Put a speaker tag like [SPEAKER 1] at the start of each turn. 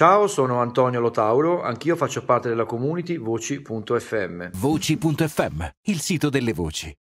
[SPEAKER 1] Ciao, sono Antonio Lotauro, anch'io faccio parte della community voci.fm. Voci.fm, il sito delle voci.